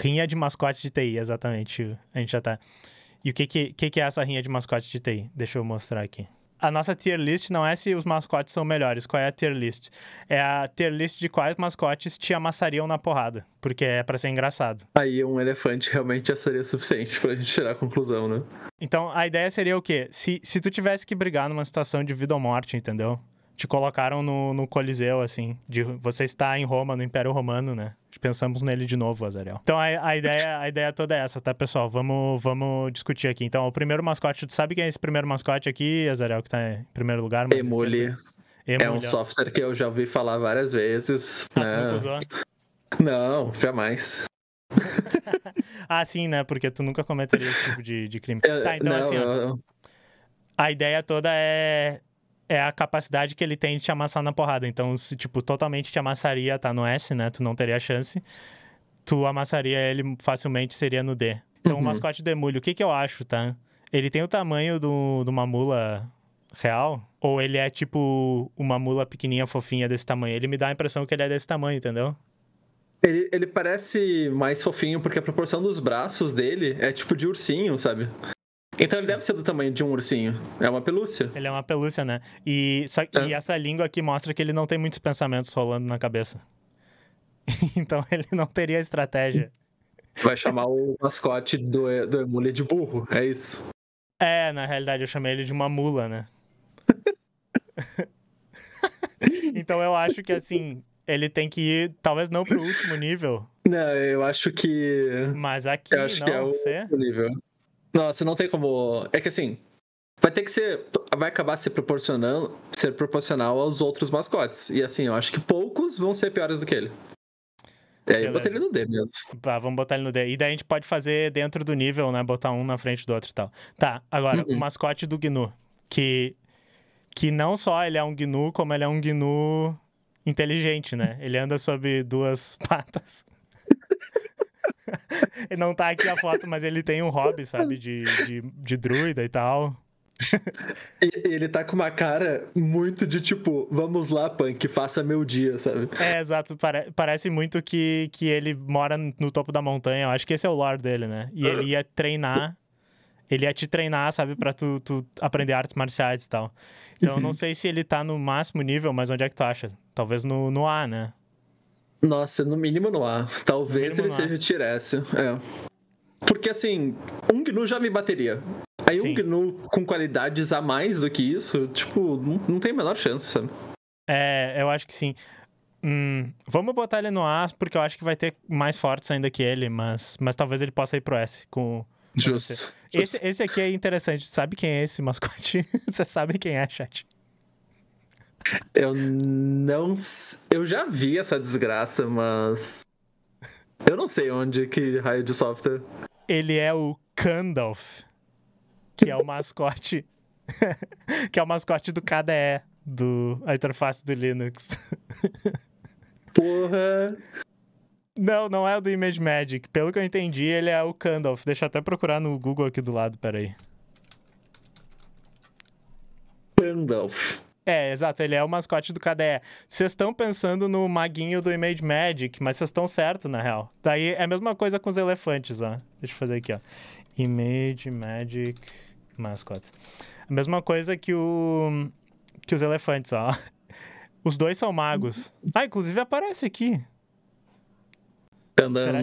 Rinha de mascotes de TI, exatamente. A gente já tá. E o que, que, que é essa rinha de mascotes de TI? Deixa eu mostrar aqui. A nossa tier list não é se os mascotes são melhores. Qual é a tier list? É a tier list de quais mascotes te amassariam na porrada. Porque é para ser engraçado. Aí um elefante realmente já seria suficiente pra gente tirar a conclusão, né? Então a ideia seria o quê? Se, se tu tivesse que brigar numa situação de vida ou morte, entendeu? Te colocaram no, no Coliseu, assim. De, você está em Roma, no Império Romano, né? pensamos nele de novo, Azarel. Então a, a, ideia, a ideia toda é essa, tá, pessoal? Vamos, vamos discutir aqui. Então, o primeiro mascote, tu sabe quem é esse primeiro mascote aqui, Azarel, que tá em primeiro lugar? Emule. Emule. É um software que eu já ouvi falar várias vezes. Ah, né? não, jamais. ah, sim, né? Porque tu nunca cometeria esse tipo de, de crime. Eu, tá, então não, assim, ó, eu... a ideia toda é é a capacidade que ele tem de te amassar na porrada. Então, se, tipo, totalmente te amassaria, tá no S, né? Tu não teria chance. Tu amassaria ele facilmente, seria no D. Então, uhum. o mascote do Emulho, o que que eu acho, tá? Ele tem o tamanho do, de uma mula real? Ou ele é, tipo, uma mula pequenininha, fofinha, desse tamanho? Ele me dá a impressão que ele é desse tamanho, entendeu? Ele, ele parece mais fofinho porque a proporção dos braços dele é tipo de ursinho, sabe? Então ele Sim. deve ser do tamanho de um ursinho. É uma pelúcia. Ele é uma pelúcia, né? E, só, é. e essa língua aqui mostra que ele não tem muitos pensamentos rolando na cabeça. então ele não teria estratégia. Vai chamar o mascote do, do Emule de burro, é isso. É, na realidade eu chamei ele de uma mula, né? então eu acho que assim, ele tem que ir, talvez não pro último nível. Não, eu acho que. Mas aqui eu acho não, que é o você... nível. Nossa, não tem como. É que assim, vai ter que ser. Vai acabar se proporcionando, ser proporcional aos outros mascotes. E assim, eu acho que poucos vão ser piores do que ele. É, Beleza. eu botei ele no D mesmo. Tá, vamos botar ele no D. E daí a gente pode fazer dentro do nível, né? Botar um na frente do outro e tal. Tá, agora, uhum. o mascote do Gnu. Que, que não só ele é um Gnu, como ele é um Gnu inteligente, né? Ele anda sobre duas patas. Não tá aqui a foto, mas ele tem um hobby, sabe? De, de, de druida e tal. Ele tá com uma cara muito de tipo, vamos lá, punk, faça meu dia, sabe? É, exato. Pare parece muito que, que ele mora no topo da montanha. Eu acho que esse é o lore dele, né? E ele ia treinar. Ele ia te treinar, sabe, pra tu, tu aprender artes marciais e tal. Então, uhum. eu não uhum. sei se ele tá no máximo nível, mas onde é que tu acha? Talvez no, no A, né? Nossa, no mínimo não há. Talvez ele seja tiresse. É. Porque assim, um GNU já me bateria. Aí Sim. um GNU com qualidades a mais do que isso, tipo, não, não tem a menor chance, sabe? É, eu acho que sim. Hum, vamos botar ele no A, porque eu acho que vai ter mais fortes ainda que ele, mas, mas talvez ele possa ir pro S com. Justo. Esse, esse aqui é interessante. Sabe quem é esse mascote? Você sabe quem é, chat. Eu não. Eu já vi essa desgraça, mas. Eu não sei onde que raio de software. Ele é o Gandalf, que é o mascote. que é o mascote do KDE, do a interface do Linux. Porra! Não, não é o do Image Magic. Pelo que eu entendi, ele é o Gandalf. Deixa eu até procurar no Google aqui do lado, peraí. Gandalf. É, exato, ele é o mascote do KDE. Vocês estão pensando no maguinho do Image Magic, mas vocês estão certo, na real. Daí é a mesma coisa com os elefantes, ó. Deixa eu fazer aqui, ó. Image Magic mascote. A mesma coisa que o que os elefantes, ó. Os dois são magos. Ah, inclusive aparece aqui. Será...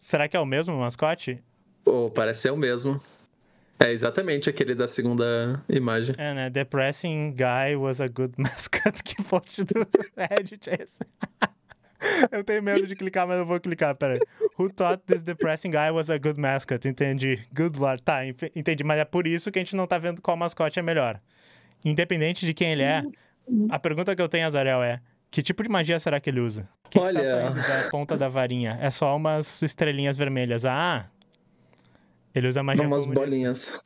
Será que é o mesmo mascote? Pô, oh, parece ser o mesmo. É exatamente aquele da segunda imagem. É, né? Depressing guy was a good mascot que post do Reddit é esse. Eu tenho medo de clicar, mas eu vou clicar, peraí. Who thought this depressing guy was a good mascot? Entendi. Good lord. Tá, entendi. Mas é por isso que a gente não tá vendo qual mascote é melhor. Independente de quem ele é, a pergunta que eu tenho, Azarel, é que tipo de magia será que ele usa? Que Olha... Que tá saindo da ponta da varinha? É só umas estrelinhas vermelhas. Ah, ele usa magia Umas bolinhas.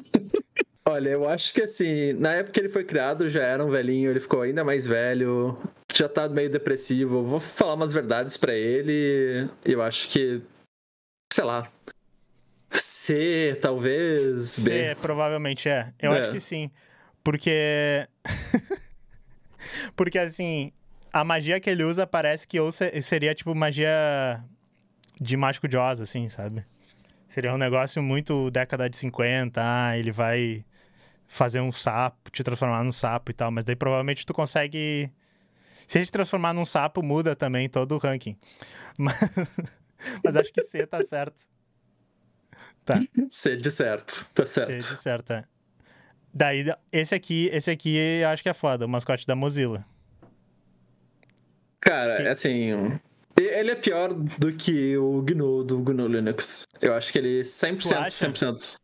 Olha, eu acho que assim, na época que ele foi criado, já era um velhinho, ele ficou ainda mais velho, já tá meio depressivo. Vou falar umas verdades para ele. Eu acho que. Sei lá. C, talvez. C, B. provavelmente é. Eu é. acho que sim. Porque. Porque assim, a magia que ele usa parece que ou seria tipo magia de mágico de Oz, assim, sabe? Seria um negócio muito década de 50, ah, ele vai fazer um sapo, te transformar num sapo e tal, mas daí provavelmente tu consegue. Se ele te transformar num sapo, muda também todo o ranking. Mas, mas acho que C tá certo. Tá. C de certo, tá certo. C de certo, é. Daí, esse aqui, esse aqui eu acho que é foda, o mascote da Mozilla. Cara, que... assim, ele é pior do que o GNU do GNU Linux. Eu acho que ele 100%, 100%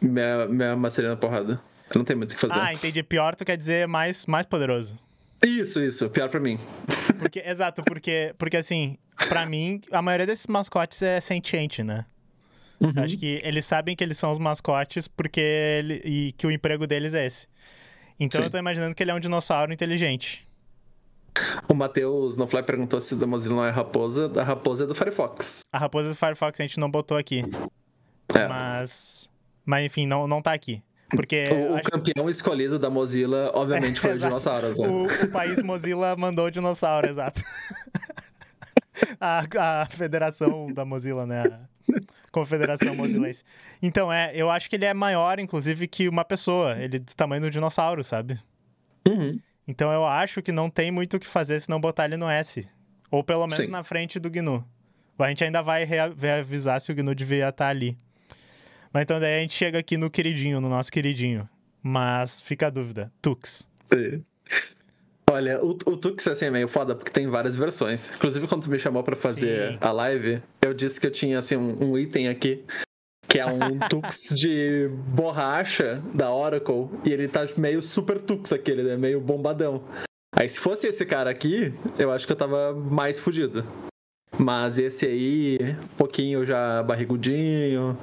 minha, minha maceria na porrada. Eu não tem muito o que fazer. Ah, entendi. Pior tu quer dizer mais, mais poderoso. Isso, isso. Pior pra mim. Porque, exato, porque, porque assim, pra mim, a maioria desses mascotes é sentiente, né? Uhum. Acho que eles sabem que eles são os mascotes porque ele, e que o emprego deles é esse. Então Sim. eu tô imaginando que ele é um dinossauro inteligente. O Matheus Fly perguntou se da Mozilla não é raposa. A raposa é do Firefox. A raposa do Firefox a gente não botou aqui. É. Mas. Mas enfim, não, não tá aqui. Porque o, campeão escolhido da Mozilla, obviamente, foi o dinossauro. Né? O, o, país Mozilla mandou o dinossauro, exato. a, a federação da Mozilla, né? A Confederação Mozilense. Então, é, eu acho que ele é maior, inclusive, que uma pessoa. Ele é do tamanho do dinossauro, sabe? Uhum. Então eu acho que não tem muito o que fazer se não botar ele no S. Ou pelo menos Sim. na frente do GNU. A gente ainda vai reavisar se o GNU devia estar tá ali. Mas então daí a gente chega aqui no queridinho, no nosso queridinho. Mas fica a dúvida. Tux. Sim. Olha, o, o Tux assim, é meio foda porque tem várias versões. Inclusive, quando tu me chamou para fazer Sim. a live, eu disse que eu tinha assim, um, um item aqui que é um tux de borracha da Oracle, e ele tá meio super tux aquele, né? Meio bombadão. Aí se fosse esse cara aqui, eu acho que eu tava mais fudido. Mas esse aí, um pouquinho já barrigudinho,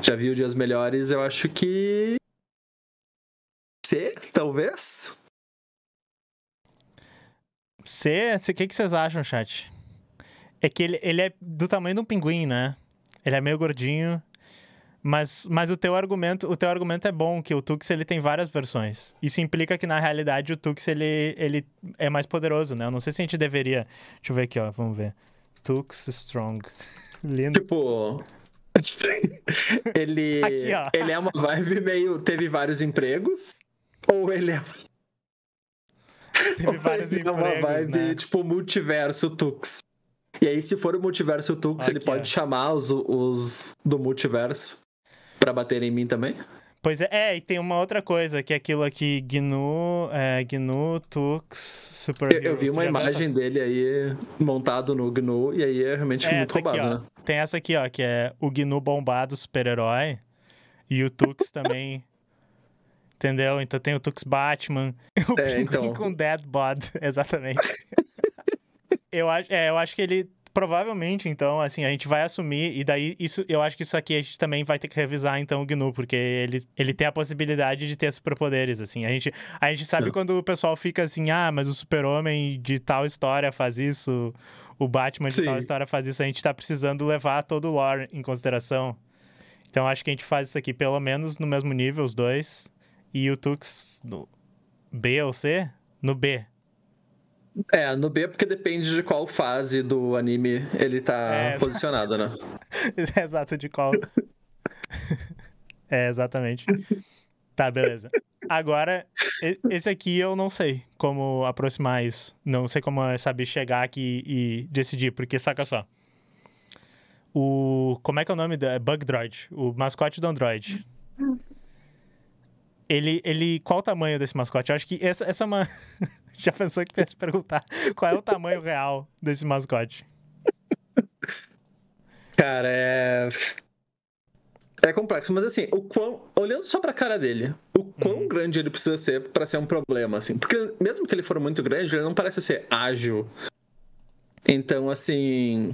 já viu dias melhores, eu acho que. C, talvez? C, o que, que vocês acham, chat? É que ele, ele é do tamanho de um pinguim, né? Ele é meio gordinho. Mas, mas o teu argumento, o teu argumento é bom que o Tux ele tem várias versões. Isso implica que na realidade o Tux ele, ele é mais poderoso, né? Eu não sei se a gente deveria. Deixa eu ver aqui, ó, vamos ver. Tux Strong. Lindo. Tipo, ele aqui, ó. ele é uma vibe meio teve vários empregos ou ele é teve ou vários ele empregos, é uma vibe né? tipo multiverso Tux. E aí, se for o multiverso Tux, aqui, ele pode chamar os, os do multiverso para bater em mim também? Pois é, é, e tem uma outra coisa, que é aquilo aqui, GNU, é, GNU Tux Super eu, eu, vi uma imagem dele aí montado no GNU, e aí é realmente é muito roubado, aqui, né? tem essa aqui, ó, que é o GNU bombado super-herói, e o Tux também, entendeu? Então tem o Tux Batman, o é, então... com Dead exatamente. eu, acho, é, eu acho que ele Provavelmente, então, assim, a gente vai assumir, e daí isso, eu acho que isso aqui a gente também vai ter que revisar, então, o GNU, porque ele, ele tem a possibilidade de ter superpoderes, assim. A gente, a gente sabe é. quando o pessoal fica assim, ah, mas o super-homem de tal história faz isso, o Batman de Sim. tal história faz isso, a gente tá precisando levar todo o lore em consideração. Então acho que a gente faz isso aqui pelo menos no mesmo nível, os dois. E o Tux no B ou C? No B. É, no B porque depende de qual fase do anime ele tá é, posicionado, né? É exato, de qual. é, exatamente. Tá, beleza. Agora, esse aqui eu não sei como aproximar isso. Não sei como saber chegar aqui e decidir, porque saca só. O. Como é que é o nome? Da... É Bug Droid, o mascote do Android. Hum. Ele, ele. Qual o tamanho desse mascote? Eu acho que essa, essa é uma. Já pensou que ia se perguntar qual é o tamanho real desse mascote? Cara, é. É complexo, mas assim, o quão, olhando só pra cara dele, o quão uhum. grande ele precisa ser para ser um problema, assim. Porque mesmo que ele for muito grande, ele não parece ser ágil. Então, assim.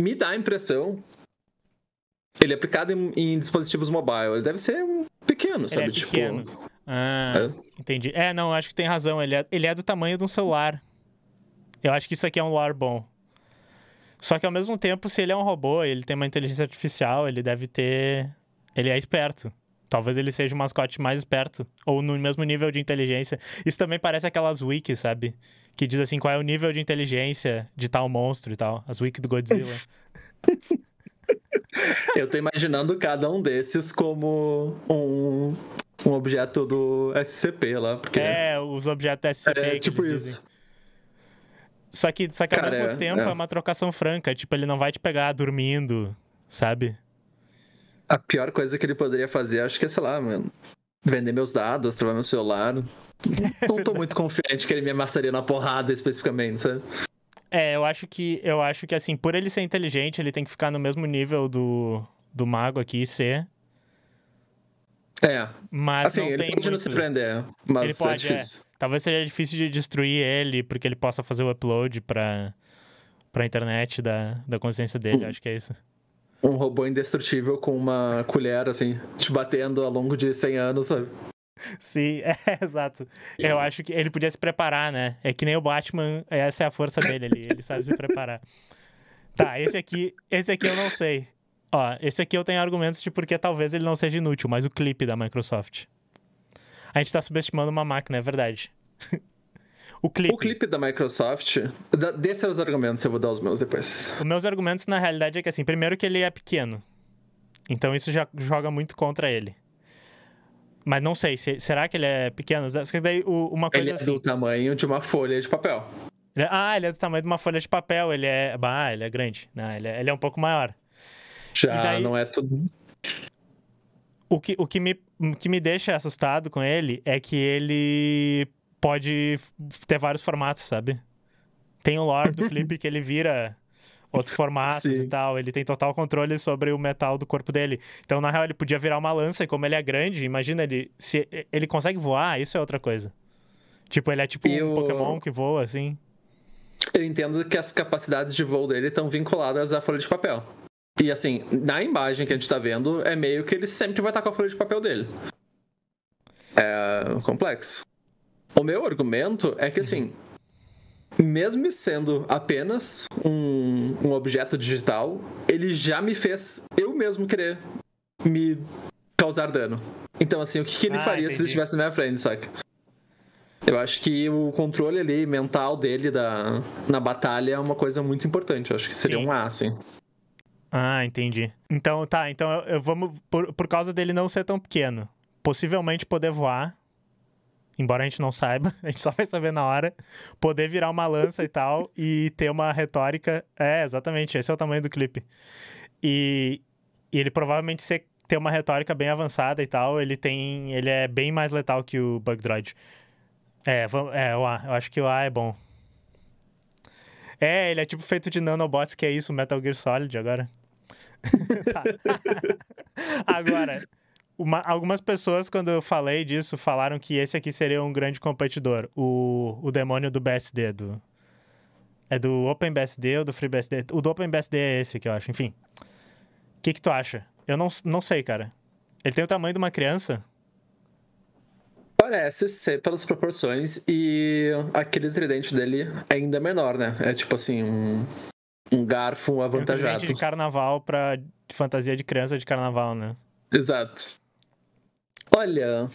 Me dá a impressão. Ele é aplicado em, em dispositivos mobile. Ele deve ser pequeno, ele é sabe? É pequeno. Tipo. Ah, é? entendi. É, não, acho que tem razão. Ele é, ele é do tamanho de um celular. Eu acho que isso aqui é um lar bom. Só que ao mesmo tempo, se ele é um robô, ele tem uma inteligência artificial, ele deve ter. Ele é esperto. Talvez ele seja o mascote mais esperto, ou no mesmo nível de inteligência. Isso também parece aquelas wikis, sabe? Que diz assim qual é o nível de inteligência de tal monstro e tal. As wikis do Godzilla. Eu tô imaginando cada um desses como um um objeto do SCP lá. Porque... É, os objetos SCP. É, tipo isso. Dizem. Só que, só que ao Cara, mesmo é, tempo é. é uma trocação franca. Tipo, ele não vai te pegar dormindo, sabe? A pior coisa que ele poderia fazer, acho que é, sei lá, mano. Vender meus dados, trocar meu celular. Não tô muito confiante que ele me amassaria na porrada especificamente, sabe? É, eu acho que eu acho que assim, por ele ser inteligente, ele tem que ficar no mesmo nível do, do mago aqui, ser. É. Mas assim, ele pode muito. não se prender, mas ele é pode, é difícil. É. Talvez seja difícil de destruir ele, porque ele possa fazer o upload pra, pra internet da, da consciência dele, acho que é isso. Um robô indestrutível com uma colher, assim, te batendo ao longo de 100 anos, sabe? Sim, é, exato. Eu acho que ele podia se preparar, né? É que nem o Batman, essa é a força dele ali, ele sabe se preparar. Tá, esse aqui, esse aqui eu não sei. Ó, esse aqui eu tenho argumentos de porque talvez ele não seja inútil, mas o clipe da Microsoft. A gente tá subestimando uma máquina, é verdade. o clipe. O clipe da Microsoft. desses os argumentos, eu vou dar os meus depois. Os meus argumentos, na realidade, é que assim, primeiro que ele é pequeno. Então isso já joga muito contra ele. Mas não sei, se, será que ele é pequeno? Daí, uma coisa ele é assim... do tamanho de uma folha de papel. É, ah, ele é do tamanho de uma folha de papel, ele é. Ah, ele é grande. Não, ele, é, ele é um pouco maior. Já daí, não é tudo. O que, o, que me, o que me deixa assustado com ele é que ele pode ter vários formatos, sabe? Tem o lore do clipe que ele vira outros formatos Sim. e tal. Ele tem total controle sobre o metal do corpo dele. Então, na real, ele podia virar uma lança e como ele é grande, imagina ele se ele consegue voar, isso é outra coisa. Tipo, ele é tipo Eu... um Pokémon que voa assim. Eu entendo que as capacidades de voo dele estão vinculadas à folha de papel. E assim, na imagem que a gente tá vendo, é meio que ele sempre vai estar com a folha de papel dele. É complexo. O meu argumento é que assim, mesmo sendo apenas um, um objeto digital, ele já me fez eu mesmo querer me causar dano. Então, assim, o que, que ele ah, faria entendi. se ele estivesse na minha frente, saca? Eu acho que o controle ali mental dele da, na batalha é uma coisa muito importante. Eu acho que seria Sim. um A, assim. Ah, entendi. Então, tá, então eu, eu vamos. Por, por causa dele não ser tão pequeno, possivelmente poder voar, embora a gente não saiba, a gente só vai saber na hora, poder virar uma lança e tal, e ter uma retórica. É, exatamente, esse é o tamanho do clipe. E, e ele provavelmente ser, ter uma retórica bem avançada e tal, ele tem. Ele é bem mais letal que o Bug Droid. É, é, o A, eu acho que o A é bom. É, ele é tipo feito de nanobots, que é isso, Metal Gear Solid agora. Tá. Agora, uma, algumas pessoas, quando eu falei disso, falaram que esse aqui seria um grande competidor. O, o demônio do BSD, do... É do OpenBSD ou do FreeBSD? O do OpenBSD é esse que eu acho, enfim. O que, que tu acha? Eu não, não sei, cara. Ele tem o tamanho de uma criança? Parece ser pelas proporções e aquele tridente dele é ainda menor, né? É tipo assim, um, um garfo um avantajado. de carnaval para fantasia de criança de carnaval, né? Exato. Olha,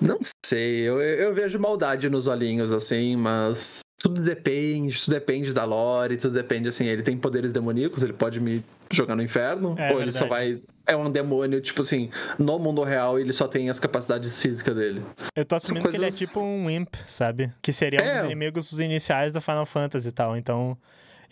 não sei, eu, eu vejo maldade nos olhinhos, assim, mas tudo depende, tudo depende da lore, tudo depende, assim, ele tem poderes demoníacos, ele pode me jogar no inferno, é, ou ele só vai... É um demônio, tipo assim, no mundo real ele só tem as capacidades físicas dele. Eu tô assumindo coisas... que ele é tipo um imp, sabe? Que seria é. um dos inimigos iniciais da Final Fantasy e tal, então...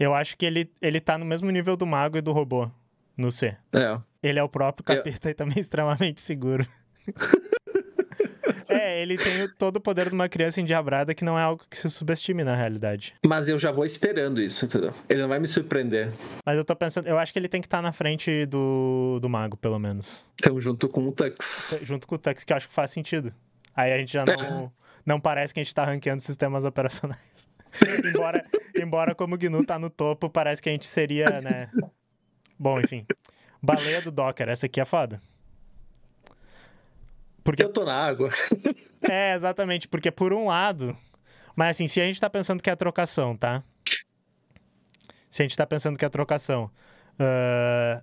Eu acho que ele, ele tá no mesmo nível do mago e do robô no C. É. Ele é o próprio é. capeta e também extremamente seguro. é, ele tem todo o poder de uma criança endiabrada que não é algo que se subestime na realidade. Mas eu já vou esperando isso, entendeu? Ele não vai me surpreender. Mas eu tô pensando, eu acho que ele tem que estar tá na frente do, do mago, pelo menos. Então, junto com o Tux. É, junto com o Tux, que eu acho que faz sentido. Aí a gente já é. não. É. Não parece que a gente tá ranqueando sistemas operacionais embora, embora como o Gnu tá no topo, parece que a gente seria, né? Bom, enfim. Baleia do Docker, essa aqui é foda. Porque... Eu tô na água. É, exatamente, porque por um lado. Mas assim, se a gente tá pensando que é a trocação, tá? Se a gente tá pensando que é a trocação. Uh...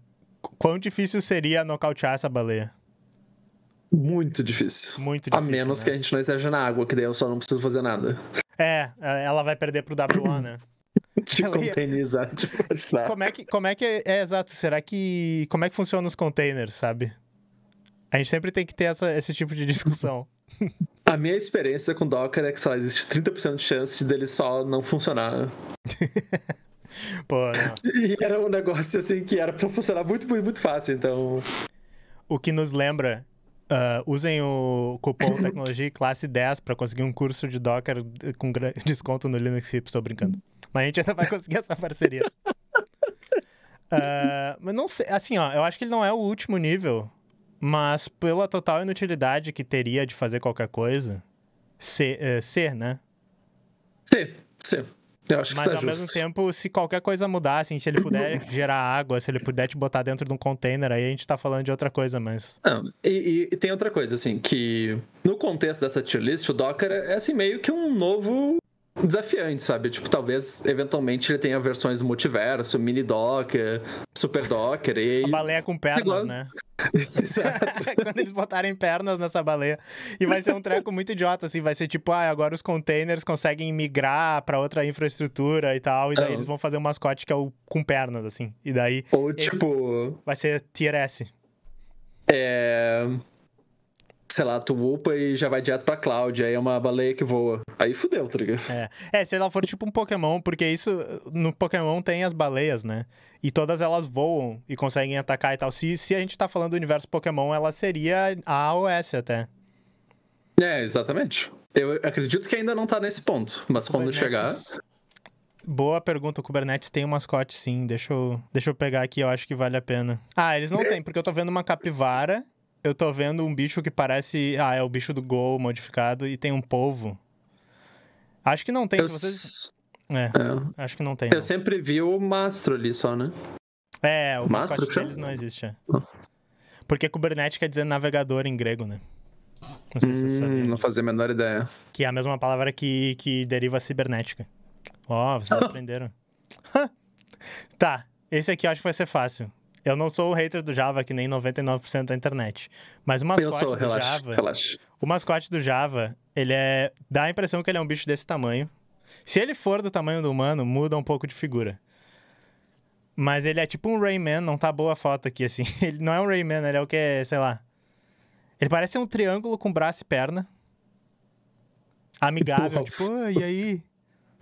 Quão difícil seria nocautear essa baleia? Muito difícil. Muito difícil. A menos né? que a gente não esteja na água, que daí eu só não preciso fazer nada. É, é, ela vai perder pro WA, né? de ela containerizar, ia... de postar. Como é que, como é, que é, é, exato? Será que. Como é que funciona os containers, sabe? A gente sempre tem que ter essa, esse tipo de discussão. A minha experiência com Docker é que, sei lá, existe 30% de chance dele só não funcionar. Pô, não. E era um negócio assim que era pra funcionar muito, muito, muito fácil, então. O que nos lembra Uh, usem o cupom Tecnologia Classe 10 para conseguir um curso de Docker com desconto no Linux Hip, estou brincando. Mas a gente ainda vai conseguir essa parceria. Uh, mas não sei, assim, ó, eu acho que ele não é o último nível, mas pela total inutilidade que teria de fazer qualquer coisa, ser, uh, ser né? Ser, ser. Mas tá ao justo. mesmo tempo, se qualquer coisa mudar, assim, se ele puder gerar água, se ele puder te botar dentro de um container, aí a gente tá falando de outra coisa, mas. Não, e, e tem outra coisa, assim, que no contexto dessa tier list, o Docker é, é assim, meio que um novo desafiante, sabe? Tipo, talvez eventualmente ele tenha versões multiverso, mini Docker, super Docker e. A baleia com pernas, igual... né? Quando eles botarem pernas nessa baleia. E vai ser um treco muito idiota, assim. Vai ser tipo, ah, agora os containers conseguem migrar para outra infraestrutura e tal. E daí ah. eles vão fazer um mascote que é o com pernas, assim. E daí. Ou tipo. Vai ser tier S. É sei lá, tu upa e já vai direto pra Cloud, aí é uma baleia que voa. Aí fudeu, tá ligado? É. é, se ela for tipo um Pokémon, porque isso, no Pokémon tem as baleias, né? E todas elas voam e conseguem atacar e tal. Se, se a gente tá falando do universo Pokémon, ela seria a AOS até. É, exatamente. Eu acredito que ainda não tá nesse ponto, mas quando chegar... Boa pergunta. O Kubernetes tem um mascote, sim. Deixa eu, deixa eu pegar aqui, eu acho que vale a pena. Ah, eles não é. têm, porque eu tô vendo uma capivara eu tô vendo um bicho que parece. Ah, é o bicho do Gol modificado e tem um polvo. Acho que não tem, eu... se vocês. É, é, acho que não tem. Eu não. sempre vi o Mastro ali só, né? É, o Mastro deles não existe. É. Ah. Porque Kubernetes quer dizer navegador em grego, né? Não sei hum, se você sabia. Não fazia a menor ideia. Que é a mesma palavra que, que deriva cibernética. Ó, oh, vocês aprenderam. tá, esse aqui eu acho que vai ser fácil. Eu não sou o hater do Java, que nem 99% da internet. Mas o mascote sou, do relaxa, Java. Relaxa. O mascote do Java, ele é. dá a impressão que ele é um bicho desse tamanho. Se ele for do tamanho do humano, muda um pouco de figura. Mas ele é tipo um Rayman, não tá boa a foto aqui, assim. Ele não é um Rayman, ele é o que é, sei lá. Ele parece um triângulo com braço e perna. Amigável, tipo, oh, e aí?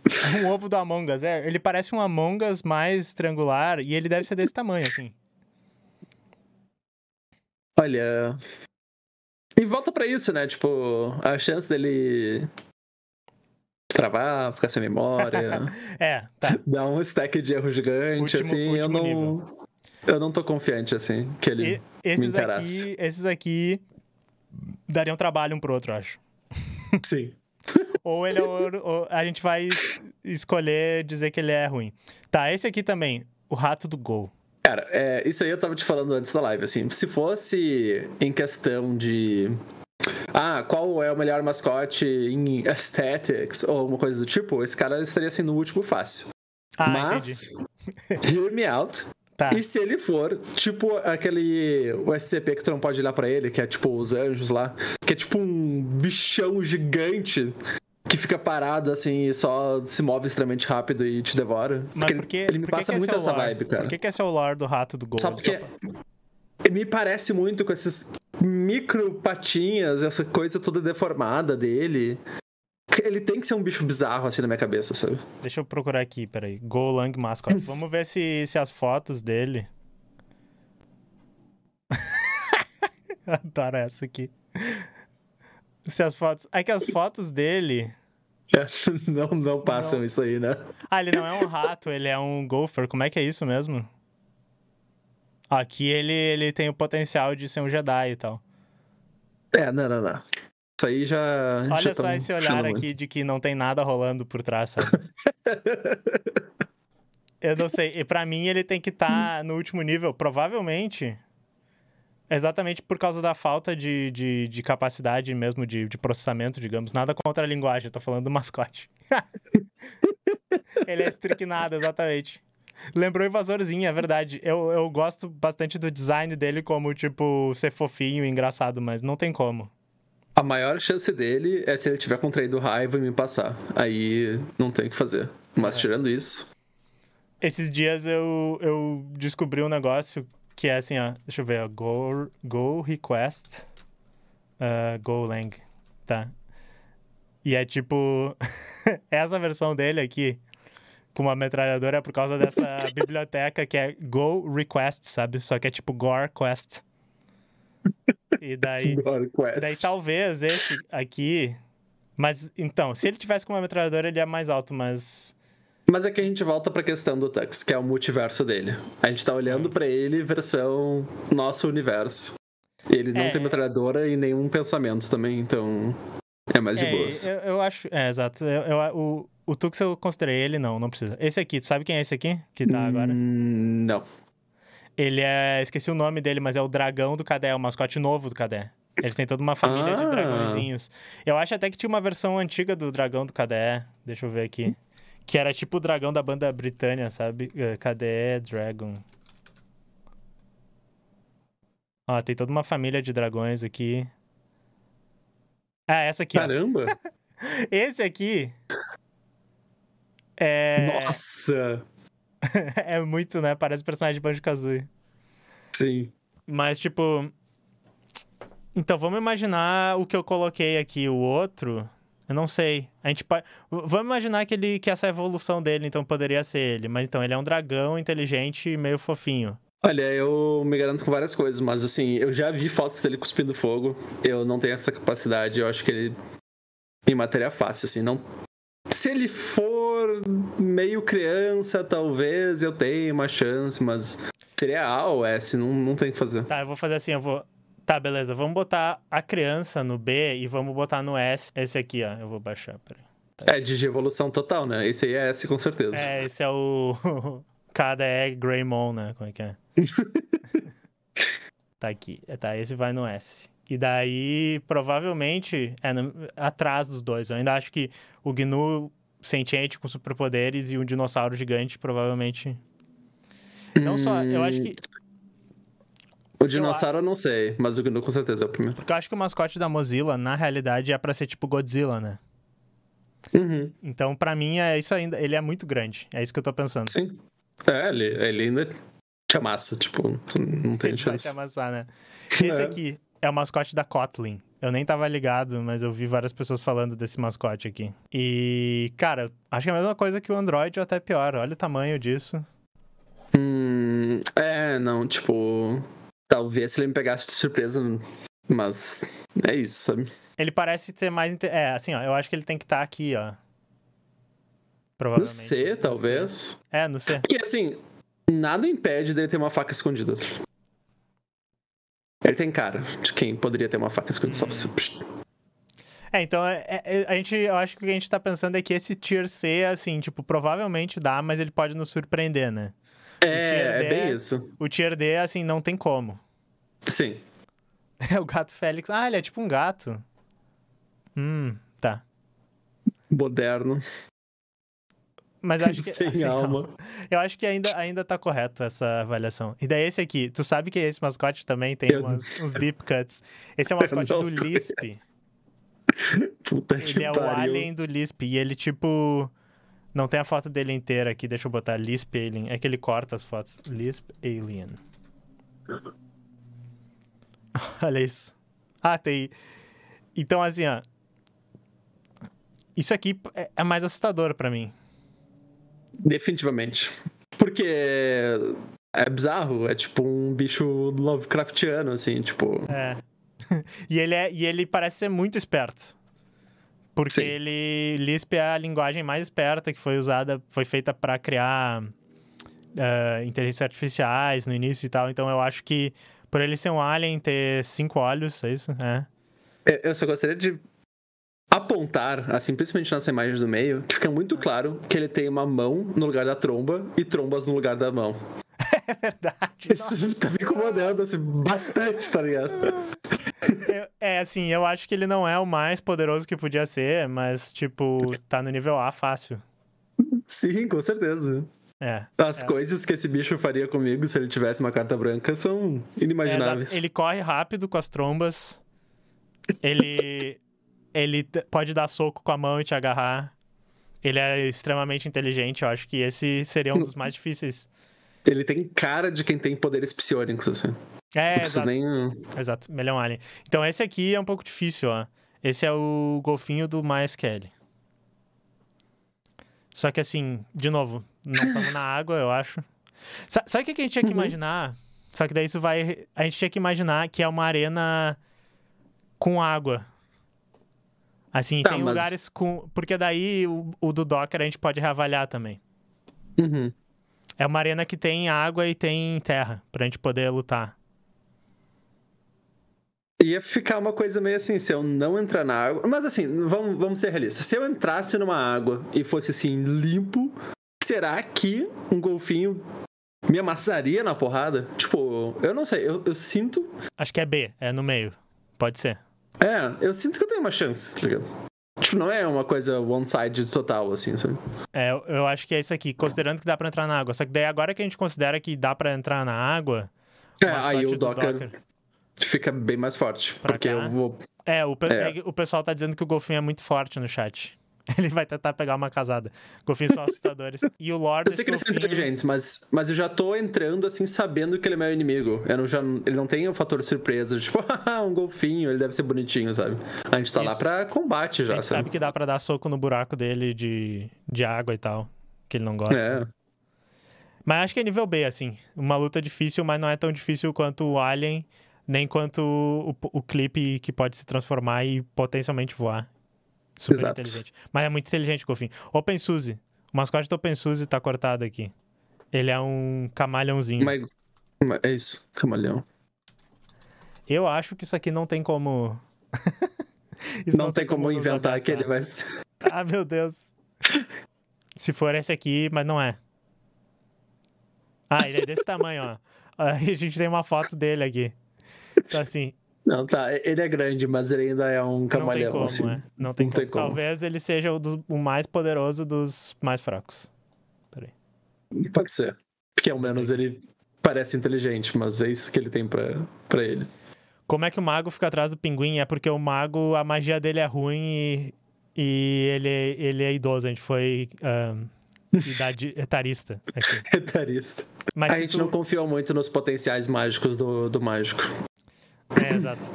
um ovo do Among Us. É, ele parece um Among Us mais triangular e ele deve ser desse tamanho, assim. Olha. E volta para isso, né? Tipo, a chance dele travar, ficar sem memória. é, tá. Dar um stack de erro gigante, último, assim, último eu não. Nível. Eu não tô confiante, assim, que ele e, me encarasse. esses aqui dariam trabalho um pro outro, eu acho. Sim. ou ele é ou a gente vai escolher dizer que ele é ruim. Tá, esse aqui também, o rato do gol. Cara, é, isso aí eu tava te falando antes da live, assim, se fosse em questão de ah, qual é o melhor mascote em aesthetics ou alguma coisa do tipo, esse cara estaria sendo o último fácil. Ah, Mas, hear me out. Tá. E se ele for, tipo aquele o SCP que tu não pode olhar para ele, que é tipo os anjos lá, que é tipo um bichão gigante que fica parado assim e só se move extremamente rápido e te devora. Mas porque, porque ele, ele me passa é muito essa vibe, cara. Por que, que esse é o do rato do Gol? Só porque Opa. me parece muito com esses micro patinhas, essa coisa toda deformada dele. Ele tem que ser um bicho bizarro assim na minha cabeça, sabe? Deixa eu procurar aqui, peraí. Golang Mascot. Vamos ver se, se as fotos dele. Adoro essa aqui. Se as fotos. É que as fotos dele. não, não passam não. isso aí, né? Ah, ele não é um rato, ele é um gopher. Como é que é isso mesmo? Aqui ele, ele tem o potencial de ser um Jedi e tal. É, não, não, não. Isso aí já. Olha já tá só esse olhar aqui de que não tem nada rolando por trás, sabe? Eu não sei. E pra mim ele tem que estar tá no último nível. Provavelmente Exatamente por causa da falta de, de, de capacidade mesmo de, de, processamento, digamos. Nada contra a linguagem, eu tô falando do mascote. Ele é estricnado, exatamente. Lembrou Invasorzinho, é verdade. Eu, eu gosto bastante do design dele como, tipo, ser fofinho e engraçado, mas não tem como. A maior chance dele é se ele tiver contraído raiva e me passar. Aí não tem o que fazer. Mas é. tirando isso. Esses dias eu, eu descobri um negócio que é assim, ó. Deixa eu ver, ó. Go, go request uh, Golang, tá? E é tipo. essa versão dele aqui, com uma metralhadora, é por causa dessa biblioteca que é Go Request, sabe? Só que é tipo Gore Quest. E daí. Quest. Daí talvez esse aqui. Mas então, se ele tivesse com uma metralhadora, ele é mais alto, mas. Mas é que a gente volta pra questão do Tux, que é o multiverso dele. A gente tá olhando para ele versão nosso universo. Ele não é. tem metralhadora e nenhum pensamento também, então é mais de é, boas. Eu, eu, acho, é, exato. Eu, eu, o, o Tux eu considerei ele, não, não precisa. Esse aqui, tu sabe quem é esse aqui que tá hum, agora? não. Ele é, esqueci o nome dele, mas é o dragão do Cadé, é o mascote novo do Cadé. Eles têm toda uma família ah. de dragãozinhos. Eu acho até que tinha uma versão antiga do dragão do Cadé. Deixa eu ver aqui. Que era tipo o dragão da banda Britânia, sabe? Eh, cadê Dragon? Ó, tem toda uma família de dragões aqui. Ah, essa aqui. Caramba! Esse aqui. É... Nossa! é muito, né? Parece personagem de Banjo Kazooie. Sim. Mas, tipo. Então, vamos imaginar o que eu coloquei aqui, o outro. Eu não sei. A gente pa... Vamos imaginar que, ele, que essa evolução dele, então, poderia ser ele. Mas então, ele é um dragão inteligente e meio fofinho. Olha, eu me garanto com várias coisas, mas assim, eu já vi fotos dele cuspindo fogo. Eu não tenho essa capacidade. Eu acho que ele me mataria fácil, assim. Não... Se ele for meio criança, talvez eu tenha uma chance, mas. Seria A ou S, não, não tem o que fazer. Tá, eu vou fazer assim, eu vou. Tá, beleza. Vamos botar a criança no B e vamos botar no S. Esse aqui, ó. Eu vou baixar, peraí. Tá é, de evolução total, né? Esse aí é S com certeza. É, esse é o. Cada é Greymon, né? Como é que é? tá aqui. É, tá, esse vai no S. E daí, provavelmente, é no... atrás dos dois. Eu ainda acho que o Gnu sentiente com superpoderes e um dinossauro gigante, provavelmente. Não hum... só, eu acho que hum. O dinossauro eu não sei, mas o Gnu com certeza é o primeiro. Porque eu acho que o mascote da Mozilla, na realidade, é pra ser tipo Godzilla, né? Uhum. Então, pra mim, é isso ainda. Ele é muito grande. É isso que eu tô pensando. Sim. É, ele, ele ainda te amassa, tipo, não tem ele chance. Vai te amassar, né? Esse é. aqui é o mascote da Kotlin. Eu nem tava ligado, mas eu vi várias pessoas falando desse mascote aqui. E, cara, acho que é a mesma coisa que o Android ou até pior. Olha o tamanho disso. Hum, é, não, tipo. Talvez se ele me pegasse de surpresa, mas é isso, sabe? Ele parece ser mais. É, assim, ó, eu acho que ele tem que estar tá aqui, ó. Provavelmente. No C, no talvez. C. É, no C. Porque, assim, nada impede dele ter uma faca escondida. Ele tem cara de quem poderia ter uma faca escondida. Só você. É, então, é, é, é, a gente, eu acho que o que a gente tá pensando é que esse tier C, assim, tipo, provavelmente dá, mas ele pode nos surpreender, né? É, é D, é bem isso. O tier D, assim, não tem como. Sim. É o gato Félix. Ah, ele é tipo um gato. Hum, tá. Moderno. Mas acho que. Sem assim, alma. Não. Eu acho que ainda, ainda tá correto essa avaliação. E daí esse aqui. Tu sabe que esse mascote também tem umas, uns deep cuts. Esse é o mascote do conheço. Lisp. Puta ele que é pariu. o alien do Lisp. E ele, tipo. Não tem a foto dele inteira aqui. Deixa eu botar Lisp Alien. É que ele corta as fotos. Lisp Alien. Olha isso. Ah, tem. Então, assim, ó. Isso aqui é, é mais assustador para mim. Definitivamente. Porque é bizarro, é tipo um bicho Lovecraftiano, assim, tipo. É. e ele, é, e ele parece ser muito esperto. Porque Sim. ele Lisp é a linguagem mais esperta que foi usada, foi feita para criar uh, inteligências artificiais no início e tal. Então eu acho que por ele ser um alien, ter cinco olhos, é isso? É. Eu só gostaria de apontar, assim, principalmente nessa imagem do meio, que fica muito claro que ele tem uma mão no lugar da tromba e trombas no lugar da mão. É verdade. Isso nossa. tá me incomodando assim, bastante, tá ligado? Eu, é, assim, eu acho que ele não é o mais poderoso que podia ser, mas, tipo, tá no nível A fácil. Sim, com certeza. É, As é. coisas que esse bicho faria comigo se ele tivesse uma carta branca são inimagináveis. É, ele corre rápido com as trombas. Ele. ele pode dar soco com a mão e te agarrar. Ele é extremamente inteligente, eu acho que esse seria um dos mais difíceis. Ele tem cara de quem tem poderes psiônicos, assim. É, exato. Nem... Ah. Exato, Melhor um Alien. Então esse aqui é um pouco difícil, ó. Esse é o golfinho do MySQL. Só que assim, de novo, não estamos na água, eu acho. Sabe o que a gente tinha que uhum. imaginar? Uhum. Só que daí isso vai. A gente tinha que imaginar que é uma arena com água. Assim, tá, tem mas... lugares com. Porque daí o, o, do Docker a gente pode reavaliar também. Uhum. É uma arena que tem água e tem terra, pra gente poder lutar. Ia ficar uma coisa meio assim, se eu não entrar na água. Mas assim, vamos, vamos ser realistas. Se eu entrasse numa água e fosse assim, limpo, será que um golfinho me amassaria na porrada? Tipo, eu não sei, eu, eu sinto. Acho que é B, é no meio. Pode ser. É, eu sinto que eu tenho uma chance, tá ligado? Tipo, não é uma coisa one-sided total, assim, sabe? É, eu acho que é isso aqui, considerando que dá pra entrar na água. Só que daí agora que a gente considera que dá pra entrar na água. É, aí o Docker, Docker, fica bem mais forte. Pra porque cá. eu vou. É, o, pe... É. é. o pessoal tá dizendo que o golfinho é muito forte no chat. Ele vai tentar pegar uma casada. Golfinhos são assustadores. E o Lorde. Eu sei que eles são inteligentes, mas, mas eu já tô entrando assim, sabendo que ele é meu inimigo. Eu não, já, ele não tem o um fator surpresa, tipo, ah, um golfinho, ele deve ser bonitinho, sabe? A gente tá Isso. lá pra combate já. A gente sabe? sabe que dá pra dar soco no buraco dele de, de água e tal. Que ele não gosta. É. Mas acho que é nível B, assim. Uma luta difícil, mas não é tão difícil quanto o Alien, nem quanto o, o clipe que pode se transformar e potencialmente voar Super Exato. inteligente. Mas é muito inteligente, Cofin. OpenSUSE. O mascote do OpenSUSE tá cortado aqui. Ele é um camalhãozinho. Mas, mas é isso, camalhão. Eu acho que isso aqui não tem como. não, não, tem, tem como, como inventar que ele vai. ah, meu Deus. Se for esse aqui, mas não é. Ah, ele é desse tamanho, ó. a gente tem uma foto dele aqui. Então, assim, não, tá. Ele é grande, mas ele ainda é um camaleão. Não tem como, assim. É. Não tem, não como. tem como. Talvez ele seja o, do, o, mais poderoso dos mais fracos. Peraí. Pode ser. Porque ao menos ele parece inteligente, mas é isso que ele tem pra, ele. Como é que o mago fica atrás do pinguim? É porque o mago, a magia dele é ruim e, e ele, ele é idoso. A gente foi. idade etarista. Aqui. etarista. Mas a gente tu... não confiou muito nos potenciais mágicos do, do mágico. É, exato.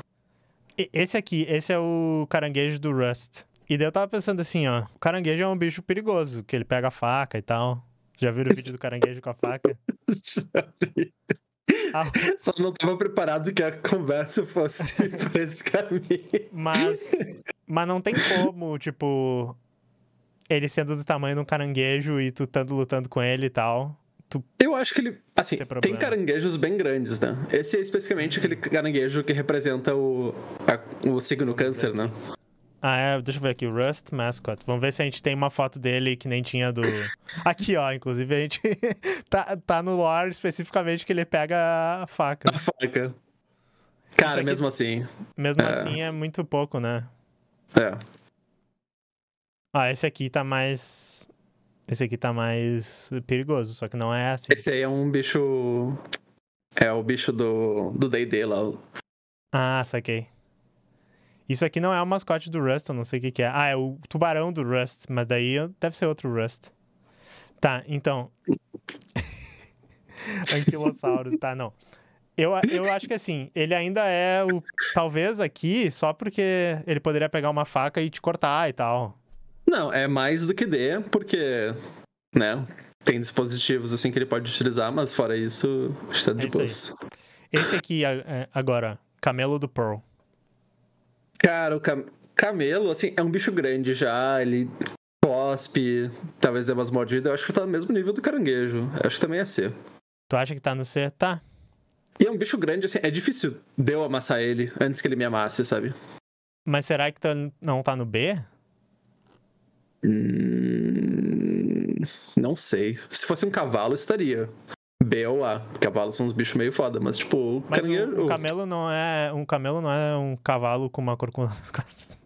Esse aqui, esse é o caranguejo do Rust. E daí eu tava pensando assim, ó, o caranguejo é um bicho perigoso, que ele pega a faca e tal. Já viram o vídeo do caranguejo com a faca? Já vi. Só não tava preparado que a conversa fosse por esse caminho. Mas, mas não tem como, tipo, ele sendo do tamanho de um caranguejo e tu estando lutando com ele e tal tu. Eu acho que ele. Assim, tem caranguejos bem grandes, né? Esse é especificamente aquele caranguejo que representa o, a, o signo câncer, né? Ah, é, deixa eu ver aqui, Rust Mascot. Vamos ver se a gente tem uma foto dele que nem tinha do. Aqui, ó, inclusive a gente tá, tá no lore especificamente que ele pega a faca. A faca. Cara, aqui, mesmo assim. Mesmo é... assim é muito pouco, né? É. Ah, esse aqui tá mais. Esse aqui tá mais perigoso, só que não é assim. Esse aí é um bicho. É o bicho do DD lá. Ah, saquei. Isso aqui não é o mascote do Rust, eu não sei o que, que é. Ah, é o tubarão do Rust, mas daí deve ser outro Rust. Tá, então. Anquilossauros, tá, não. Eu, eu acho que assim, ele ainda é o. Talvez aqui, só porque ele poderia pegar uma faca e te cortar e tal. Não, é mais do que D, porque, né, tem dispositivos assim que ele pode utilizar, mas fora isso, está de é boas. Esse aqui é, agora, Camelo do Pearl. Cara, o cam camelo, assim, é um bicho grande já, ele cospe, talvez dê umas mordidas. Eu acho que tá no mesmo nível do caranguejo. Eu acho que também é C. Tu acha que tá no C? Tá. E é um bicho grande, assim, é difícil de eu amassar ele antes que ele me amasse, sabe? Mas será que tá, não tá no B? Hum, não sei. Se fosse um cavalo, estaria. B ou A. Cavalos são uns bichos meio foda, mas tipo, o mas um, um camelo não é. Um camelo não é um cavalo com uma corcunda nas costas.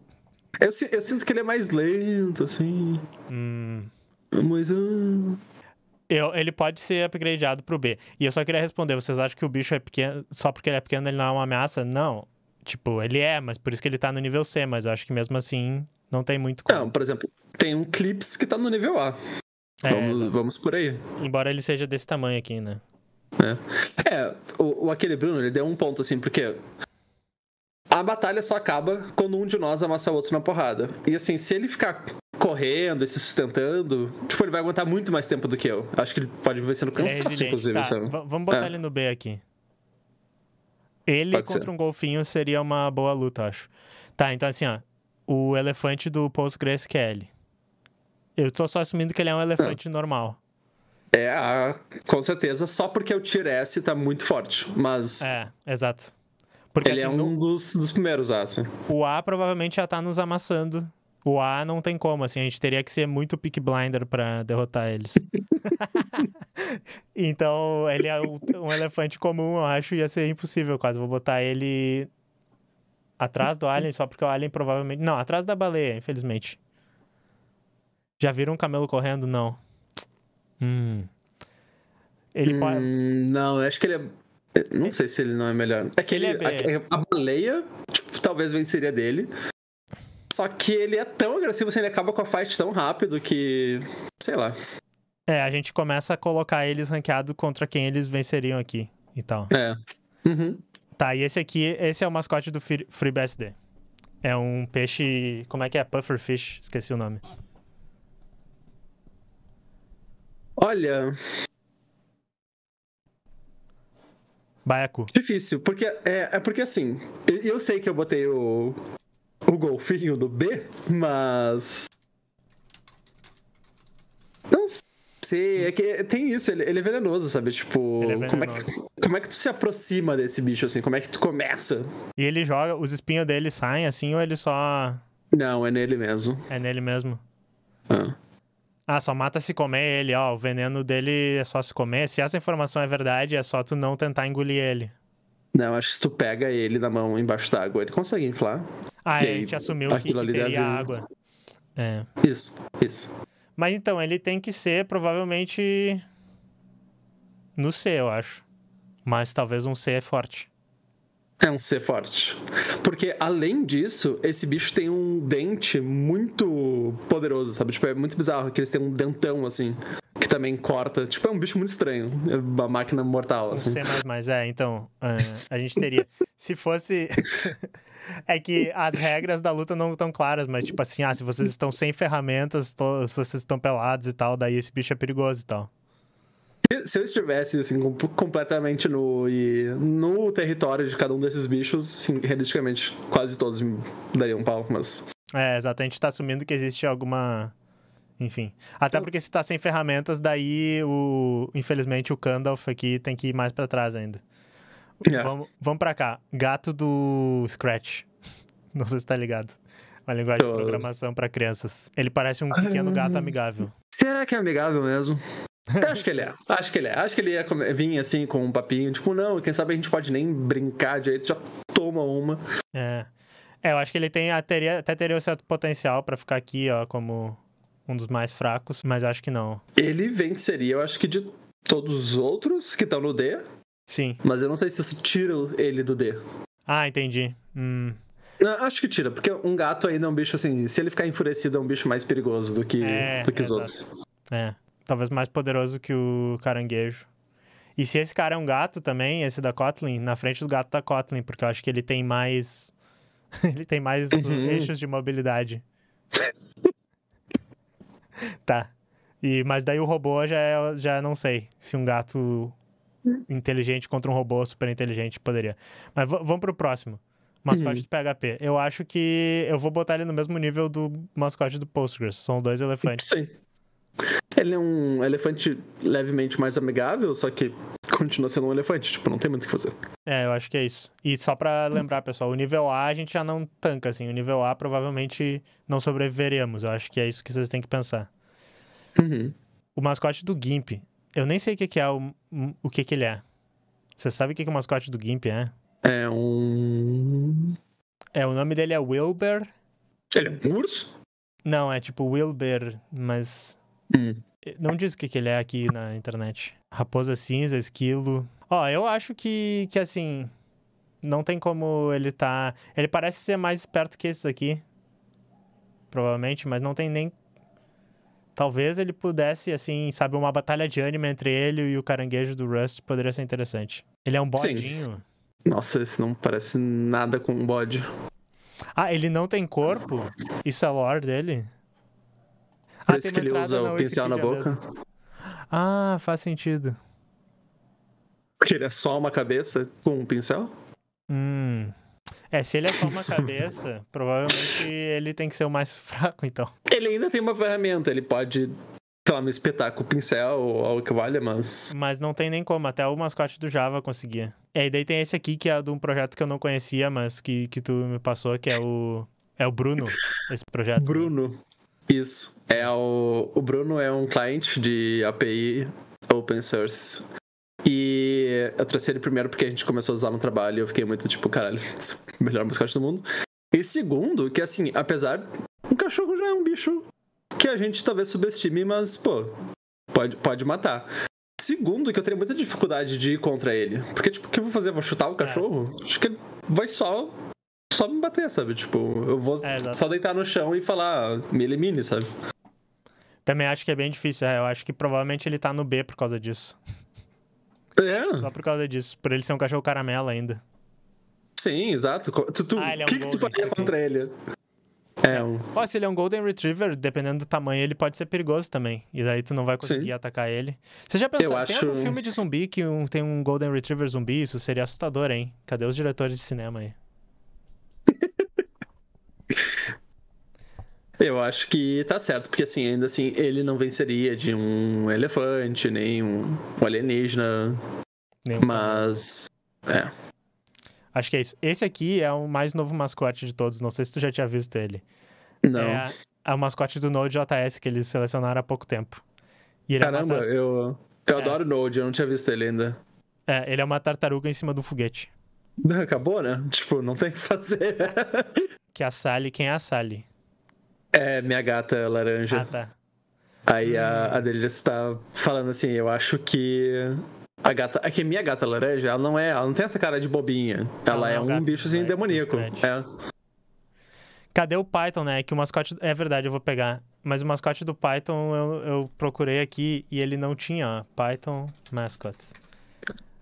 Eu, eu sinto que ele é mais lento, assim. Hum. Mas. Uh... Eu, ele pode ser upgradeado pro B. E eu só queria responder: vocês acham que o bicho é pequeno. Só porque ele é pequeno, ele não é uma ameaça? Não. Tipo, ele é, mas por isso que ele tá no nível C, mas eu acho que mesmo assim não tem muito como. Não, por exemplo, tem um Clips que tá no nível A. É, vamos, vamos, por aí. Embora ele seja desse tamanho aqui, né? É, é o, o, aquele Bruno, ele deu um ponto assim, porque a batalha só acaba quando um de nós amassa o outro na porrada. E assim, se ele ficar correndo e se sustentando, tipo, ele vai aguentar muito mais tempo do que eu. Acho que ele pode viver sendo cansado é inclusive. Tá, vamos botar é. ele no B aqui. Ele pode contra ser. um golfinho seria uma boa luta, acho. Tá, então assim, ó o elefante do PostgreSQL. Eu estou só assumindo que ele é um elefante normal. É, com certeza, só porque o Tier S tá muito forte, mas... É, exato. Porque, ele é assim, é um dos, dos primeiros A, ah, assim. O A provavelmente já tá nos amassando. O A não tem como, assim, a gente teria que ser muito pick blinder pra derrotar eles. então, ele é um, um elefante comum, eu acho, ia ser impossível quase. Vou botar ele Atrás do alien, só porque o alien provavelmente. Não, atrás da baleia, infelizmente. Já viram um camelo correndo? Não. Hum. Ele hum, pode. Não, acho que ele é. Não sei se ele não é melhor. É que ele, é ele é a, a, baleia, tipo, talvez venceria dele. Só que ele é tão agressivo assim, ele acaba com a fight tão rápido que. Sei lá. É, a gente começa a colocar eles ranqueado contra quem eles venceriam aqui e tal. É. Uhum. Tá, e esse aqui, esse é o mascote do FreeBSD. É um peixe. Como é que é? Pufferfish? Esqueci o nome. Olha. baeco. Difícil, porque é, é porque assim, eu sei que eu botei o, o golfinho do B, mas. Não sei sei, é que tem isso, ele, ele é venenoso, sabe? Tipo, é venenoso. Como, é que, como é que tu se aproxima desse bicho, assim? Como é que tu começa? E ele joga, os espinhos dele saem assim ou ele só. Não, é nele mesmo. É nele mesmo. Ah. Ah, só mata se comer ele, ó. O veneno dele é só se comer. Se essa informação é verdade, é só tu não tentar engolir ele. Não, acho que se tu pega ele na mão embaixo d'água, ele consegue inflar. Ah, é, a gente assumiu que, que teria água. É. Isso, isso. Mas então, ele tem que ser provavelmente no C, eu acho. Mas talvez um C é forte. É um C forte. Porque, além disso, esse bicho tem um dente muito poderoso, sabe? Tipo, é muito bizarro que eles têm um dentão, assim, que também corta. Tipo, é um bicho muito estranho. É uma máquina mortal, assim. Um C++, é, então, ah, a gente teria... se fosse... É que as regras da luta não estão claras, mas tipo assim, ah, se vocês estão sem ferramentas, tô, se vocês estão pelados e tal, daí esse bicho é perigoso e tal. Se eu estivesse, assim, completamente no, e no território de cada um desses bichos, sim, realisticamente, quase todos me dariam um pau, mas... É, exato. A gente tá assumindo que existe alguma... Enfim. Até porque se tá sem ferramentas, daí, o infelizmente, o Gandalf aqui tem que ir mais para trás ainda. Yeah. É. Vamos, vamos pra cá. Gato do Scratch. Não sei se tá ligado. Uma linguagem Tô. de programação para crianças. Ele parece um pequeno gato amigável. Será que é amigável mesmo? Eu acho que ele é. Acho que ele é. Acho que ele ia vir assim com um papinho, tipo, não, quem sabe a gente pode nem brincar direito, já toma uma. É. É, eu acho que ele tem teria, até teria um certo potencial para ficar aqui, ó, como um dos mais fracos, mas acho que não. Ele venceria, eu acho que de todos os outros que estão no D, Sim. Mas eu não sei se isso tira ele do D. Ah, entendi. Hum. Acho que tira, porque um gato ainda é um bicho assim. Se ele ficar enfurecido, é um bicho mais perigoso do que, é, do que os outros. É. Talvez mais poderoso que o caranguejo. E se esse cara é um gato também, esse da Kotlin, na frente do gato da Kotlin, porque eu acho que ele tem mais. ele tem mais uhum. eixos de mobilidade. tá. E, mas daí o robô já, é, já não sei se um gato inteligente contra um robô super inteligente poderia. Mas vamos pro próximo. Mascote uhum. do PHP. Eu acho que eu vou botar ele no mesmo nível do mascote do Postgres. São dois elefantes. Sim. Ele é um elefante levemente mais amigável, só que continua sendo um elefante, tipo, não tem muito o que fazer. É, eu acho que é isso. E só para lembrar, pessoal, o nível A a gente já não tanca, assim, o nível A provavelmente não sobreviveremos, eu acho que é isso que vocês têm que pensar. Uhum. O mascote do Gimp, eu nem sei o que, que é o, o que, que ele é. Você sabe o que, que o mascote do Gimp é? É um. É, o nome dele é Wilbur. Ele é um urso? Não, é tipo Wilbur, mas. Hum. Não diz o que, que ele é aqui na internet. Raposa cinza, esquilo. Ó, eu acho que, que assim. Não tem como ele tá. Ele parece ser mais esperto que esses aqui. Provavelmente, mas não tem nem talvez ele pudesse, assim, sabe, uma batalha de ânimo entre ele e o caranguejo do Rust poderia ser interessante. Ele é um bodinho. Sim. Nossa, esse não parece nada com um bode. Ah, ele não tem corpo? Isso é lore dele? Ah, Por ah, isso que ele usa o pincel na boca. Mesmo. Ah, faz sentido. Porque ele é só uma cabeça com um pincel? Hum, é, se ele é só uma cabeça, provavelmente ele tem que ser o mais fraco, então. Ele ainda tem uma ferramenta, ele pode sei lá, me espetar com o pincel ou algo que valha, mas. Mas não tem nem como, até o mascote do Java conseguia. É, e daí tem esse aqui que é de um projeto que eu não conhecia, mas que, que tu me passou, que é o. É o Bruno, esse projeto. Bruno. Né? Isso. É o, o Bruno é um cliente de API open source e eu trouxe ele primeiro porque a gente começou a usar no trabalho e eu fiquei muito tipo, caralho, é melhor mascote do mundo. E segundo, que assim, apesar. Um cachorro já é um bicho que a gente talvez subestime, mas, pô, pode, pode matar. Segundo, que eu tenho muita dificuldade de ir contra ele. Porque, tipo, o que eu vou fazer? Eu vou chutar o é. cachorro? É. Acho que ele vai só. Só me bater, sabe? Tipo, eu vou é, só deitar no chão e falar, ah, me elimine, sabe? Também acho que é bem difícil, é. Eu acho que provavelmente ele tá no B por causa disso. É. Só por causa disso. Por ele ser um cachorro caramelo ainda. Sim, exato. Tu, tu, ah, é um que, que tu faria contra ele? É. é um. Ó, se ele é um Golden Retriever, dependendo do tamanho, ele pode ser perigoso também. E daí tu não vai conseguir Sim. atacar ele. Você já pensou, Eu acho... tem filme de zumbi que um, tem um Golden Retriever zumbi? Isso seria assustador, hein? Cadê os diretores de cinema aí? Eu acho que tá certo, porque assim, ainda assim, ele não venceria de um elefante, nem um alienígena. Nem mas. É. Acho que é isso. Esse aqui é o mais novo mascote de todos. Não sei se tu já tinha visto ele. Não. É, é o mascote do Node.js que eles selecionaram há pouco tempo. É Caramba, é tar... eu, eu é. adoro Node, eu não tinha visto ele ainda. É, ele é uma tartaruga em cima do foguete. Acabou, né? Tipo, não tem o que fazer. que é a Sally, quem é a Sally? É, minha gata laranja. Ah, tá. Aí hum. a, a Delirious está falando assim, eu acho que a gata. É que minha gata laranja, ela não é. Ela não tem essa cara de bobinha. Ela, ela é, é um bichozinho assim, demoníaco. É. Cadê o Python, né? É que o mascote. É verdade, eu vou pegar. Mas o mascote do Python eu, eu procurei aqui e ele não tinha, Python mascots.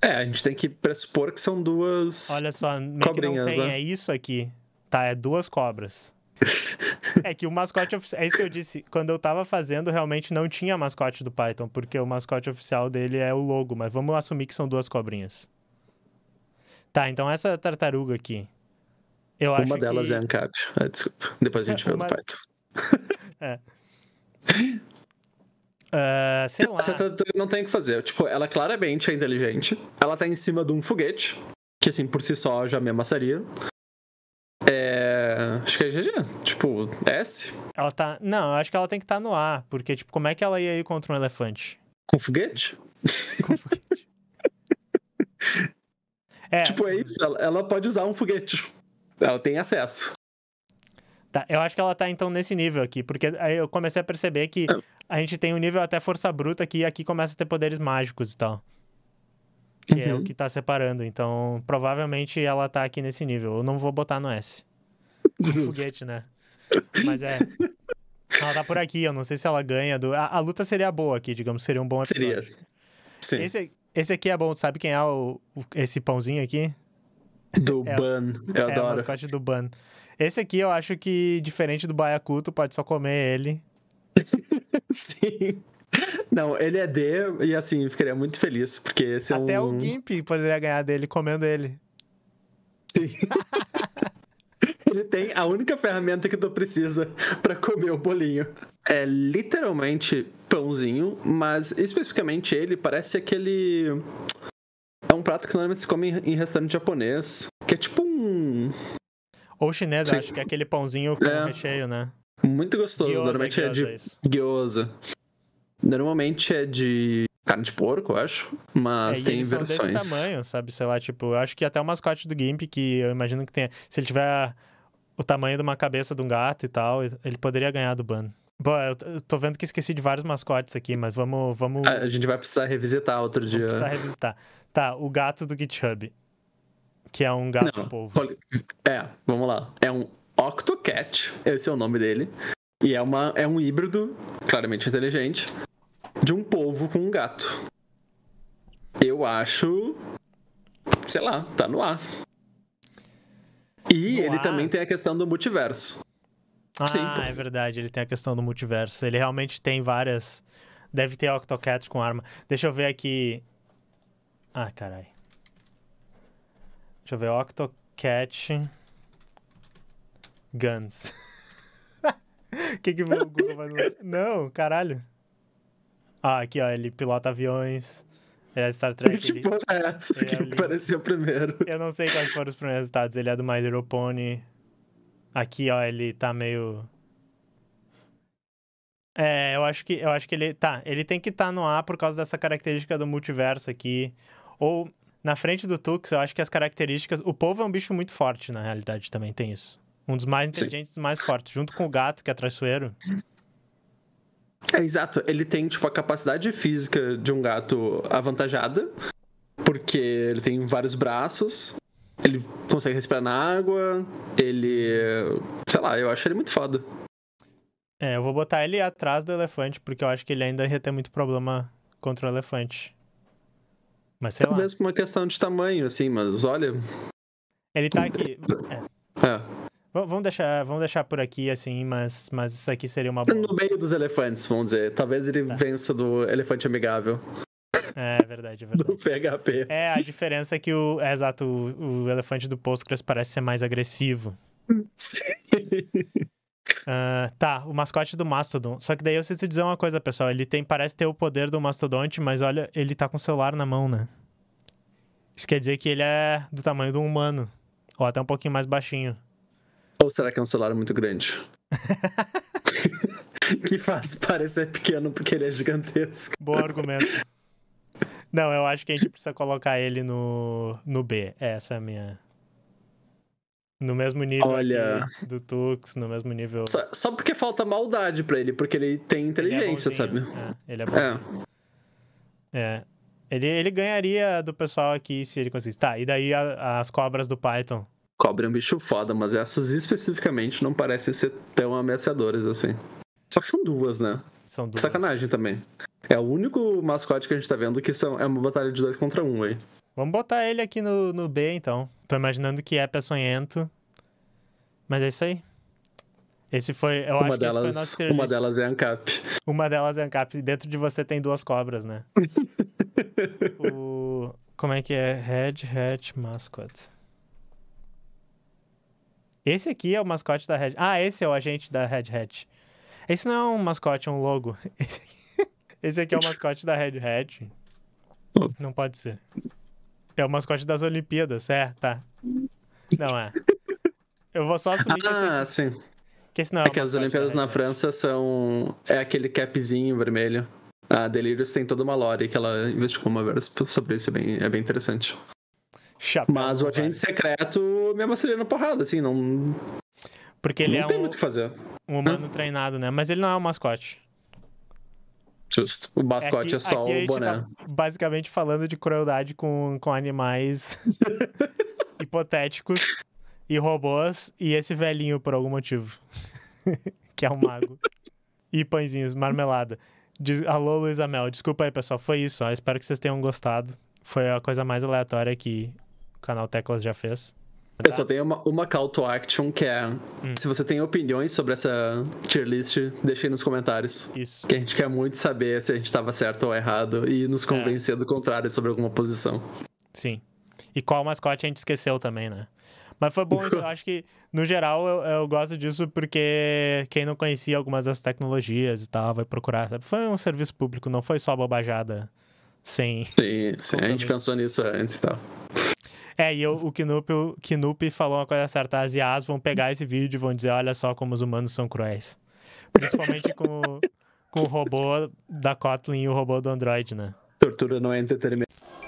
É, a gente tem que pressupor que são duas. Olha só, meio cobrinhas, que não tem, né? é isso aqui. Tá, é duas cobras. É que o mascote oficial. É isso que eu disse. Quando eu tava fazendo, realmente não tinha mascote do Python, porque o mascote oficial dele é o logo, mas vamos assumir que são duas cobrinhas. Tá, então essa tartaruga aqui. Eu acho uma delas que... é ANCAP. Ah, desculpa. Depois a gente é, vê uma... o do Python. É. Uh, sei lá. Essa tartaruga não tem o que fazer. Tipo, ela é claramente é inteligente. Ela tá em cima de um foguete, que assim, por si só já me amassaria. Acho que é GG. Tipo, S. Ela tá. Não, acho que ela tem que estar tá no A, porque, tipo, como é que ela ia ir contra um elefante? Com foguete? Com foguete. é. Tipo, é isso. Ela, ela pode usar um foguete. Ela tem acesso. Tá, eu acho que ela tá então nesse nível aqui, porque aí eu comecei a perceber que é. a gente tem um nível até força bruta aqui e aqui começa a ter poderes mágicos e tal. Que uhum. é o uhum. que tá separando. Então, provavelmente ela tá aqui nesse nível. Eu não vou botar no S. um foguete, né? Mas é. Ela tá por aqui, eu não sei se ela ganha. Do... A, a luta seria boa aqui, digamos, seria um bom episódio. Seria. Sim. Esse, esse aqui é bom, sabe quem é o, o esse pãozinho aqui? Do é, Ban, eu é adoro. É o mascote do Ban. Esse aqui eu acho que, diferente do Baiacu, tu pode só comer ele. Sim. Não, ele é D e assim, ficaria muito feliz, porque esse é Até o Gimp poderia ganhar dele comendo ele. Sim. Ele tem a única ferramenta que tu precisa para comer o bolinho. É literalmente pãozinho, mas especificamente ele parece aquele. É um prato que normalmente se come em restaurante japonês, que é tipo um. Ou chinês, acho que é aquele pãozinho com é. recheio, né? Muito gostoso. Gyoza, normalmente é, é de gyoza. Normalmente é de carne de porco, eu acho. Mas é, tem eles versões. São desse tamanho, sabe? Sei lá, tipo, eu acho que até o mascote do Gimp, que eu imagino que tenha. Se ele tiver o tamanho de uma cabeça de um gato e tal, ele poderia ganhar do Ban. Bom, eu tô vendo que esqueci de vários mascotes aqui, mas vamos. vamos... A gente vai precisar revisitar outro dia. precisar revisitar. Tá, o gato do GitHub. Que é um gato Não, polvo. É, vamos lá. É um Octocat, esse é o nome dele. E é, uma, é um híbrido, claramente inteligente, de um polvo com um gato. Eu acho. Sei lá, tá no ar. E no ele ar. também tem a questão do multiverso. Ah, Sim, é verdade, ele tem a questão do multiverso. Ele realmente tem várias. Deve ter Octocat com arma. Deixa eu ver aqui. Ah, carai. Deixa eu ver. Octocat. Guns. O que, que o Google vai. Não, caralho. Ah, aqui, ó. Ele pilota aviões. É Star Trek. Que ele... é essa é que apareceu primeiro? Eu não sei quais foram os primeiros resultados. Ele é do My Little Pony. Aqui, ó, ele tá meio. É, eu acho que eu acho que ele tá, ele tem que estar tá no ar por causa dessa característica do multiverso aqui. Ou na frente do Tux, eu acho que as características, o povo é um bicho muito forte na realidade também tem isso. Um dos mais inteligentes, e mais fortes, junto com o gato que é traiçoeiro. É, exato, ele tem tipo a capacidade física de um gato avantajada, porque ele tem vários braços, ele consegue respirar na água, ele, sei lá, eu acho ele muito foda. É, eu vou botar ele atrás do elefante, porque eu acho que ele ainda ia ter muito problema contra o elefante. Mas sei Talvez lá. É por uma questão de tamanho, assim, mas olha. Ele tá aqui. É. é. é. Vamos deixar, vamos deixar por aqui, assim, mas, mas isso aqui seria uma. É no meio dos elefantes, vamos dizer. Talvez ele tá. vença do elefante amigável. É, é verdade, é verdade. Do PHP. É, a diferença é que o. É, exato, o, o, elefante do Postgres parece ser mais agressivo. Sim. Uh, tá, o mascote do Mastodon. Só que daí eu preciso dizer uma coisa, pessoal. Ele tem, parece ter o poder do mastodonte, mas olha, ele tá com o celular na mão, né? Isso quer dizer que ele é do tamanho do humano. Ou até um pouquinho mais baixinho. Ou será que é um celular muito grande? que faz parecer pequeno porque ele é gigantesco. Bom argumento. Não, eu acho que a gente precisa colocar ele no, no B. É, essa é a minha. No mesmo nível Olha... do Tux, no mesmo nível. Só, só, porque falta maldade pra ele, porque ele tem inteligência, ele é sabe? É, ele é bom. É. é. Ele, ele ganharia do pessoal aqui se ele conseguisse. Tá, e daí a, as cobras do Python? Cobra é um bicho foda, mas essas especificamente não parecem ser tão ameaçadoras assim. Só que são duas, né? São duas. Sacanagem também. É o único mascote que a gente tá vendo que são, é uma batalha de dois contra um aí. Vamos botar ele aqui no, no B, então. Tô imaginando que é peçonhento. Mas é isso aí. Esse foi, eu uma acho delas, que esse foi nosso serviço. Uma delas é ANCAP. Uma delas é ANCAP. Dentro de você tem duas cobras, né? o... Como é que é? Head, Hat, Mascot. Esse aqui é o mascote da Red. Ah, esse é o agente da Red Hat. Esse não é um mascote, é um logo. Esse aqui, esse aqui é o mascote da Red Hat. Não pode ser. É o mascote das Olimpíadas, é, tá. Não é. Eu vou só assumir. Ah, esse aqui... sim. Que esse não é, é que as Olimpíadas na França são. É aquele capzinho vermelho. A Delirious tem toda uma lore que ela investigou uma vez sobre isso, é bem, é bem interessante. Mas o agente secreto eu me assim, é porrada, assim, não. Porque ele não é tem um, muito o que fazer. um humano treinado, né? Mas ele não é um mascote. Justo. O mascote é, é aqui, é só o boné. Tá basicamente falando de crueldade com, com animais hipotéticos e robôs e esse velhinho por algum motivo. que é um mago. E pãezinhos, marmelada. Des... Alô, Luiz Amel. Desculpa aí, pessoal. Foi isso. Ó. Espero que vocês tenham gostado. Foi a coisa mais aleatória que o canal Teclas já fez. Eu é, tá? tem só tenho uma, uma call to action que é: hum. se você tem opiniões sobre essa tier list, deixe aí nos comentários. Isso. Que a gente quer muito saber se a gente estava certo ou errado e nos é. convencer é. do contrário sobre alguma posição. Sim. E qual mascote a gente esqueceu também, né? Mas foi bom, eu acho que, no geral, eu, eu, gosto disso porque quem não conhecia algumas das tecnologias e tal, vai procurar, sabe? Foi um serviço público, não foi só bobajada sem. Sim, sim a gente pensou nisso antes e tal. É, e eu, o Knup, falou uma coisa certa. As IAs vão pegar esse vídeo e vão dizer: olha só como os humanos são cruéis. Principalmente com, com o robô da Kotlin e o robô do Android, né? Tortura não é entretenimento.